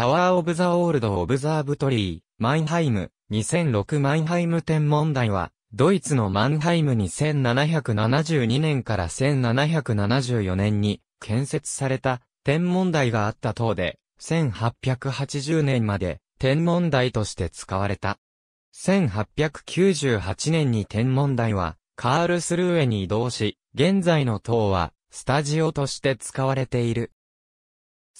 タワー・オブ・ザ・オールド・オブ・ザーブトリー、マインハイム、2006マインハイム天文台は、ドイツのマンハイムに1772年から1774年に建設された天文台があった塔で、1880年まで天文台として使われた。1898年に天文台はカールスルーエに移動し、現在の塔はスタジオとして使われている。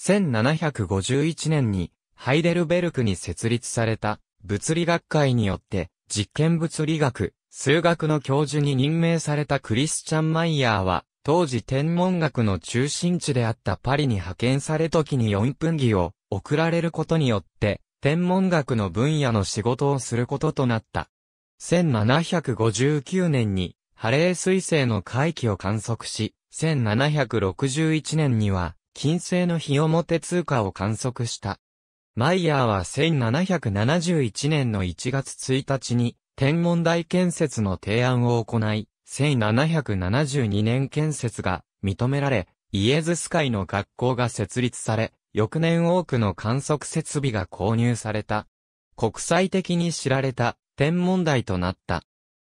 1751年にハイデルベルクに設立された物理学会によって実験物理学、数学の教授に任命されたクリスチャン・マイヤーは当時天文学の中心地であったパリに派遣され時に4分儀を送られることによって天文学の分野の仕事をすることとなった。1759年にハレー彗星の回帰を観測し、1761年には金星の日表通過を観測した。マイヤーは1771年の1月1日に天文台建設の提案を行い、1772年建設が認められ、イエズス会の学校が設立され、翌年多くの観測設備が購入された。国際的に知られた天文台となった。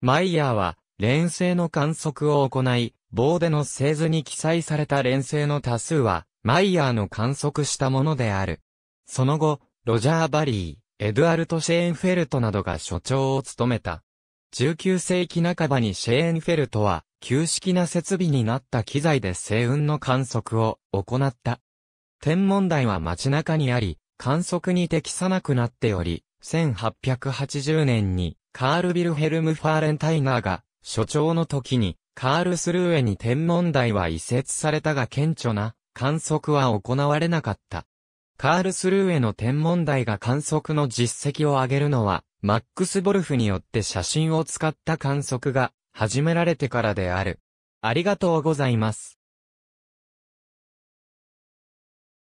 マイヤーは連星の観測を行い、棒での製図に記載された連星の多数は、マイヤーの観測したものである。その後、ロジャー・バリー、エドアルト・シェーンフェルトなどが所長を務めた。19世紀半ばにシェーンフェルトは、旧式な設備になった機材で星雲の観測を行った。天文台は街中にあり、観測に適さなくなっており、1880年にカール・ビルヘルム・ファーレンタイナーが所長の時にカールスルーエに天文台は移設されたが顕著な観測は行われなかった。カールスルーエの天文台が観測の実績を上げるのは、マックス・ボルフによって写真を使った観測が始められてからである。ありがとうございます。